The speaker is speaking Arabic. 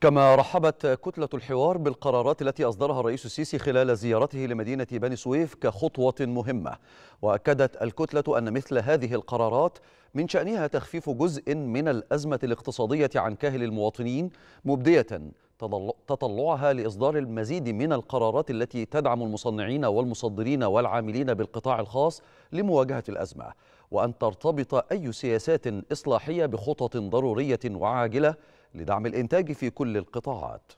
كما رحبت كتلة الحوار بالقرارات التي أصدرها الرئيس السيسي خلال زيارته لمدينة بني سويف كخطوة مهمة وأكدت الكتلة أن مثل هذه القرارات من شأنها تخفيف جزء من الأزمة الاقتصادية عن كاهل المواطنين مبدية تطلعها لإصدار المزيد من القرارات التي تدعم المصنعين والمصدرين والعاملين بالقطاع الخاص لمواجهة الأزمة وأن ترتبط أي سياسات إصلاحية بخطط ضرورية وعاجلة لدعم الإنتاج في كل القطاعات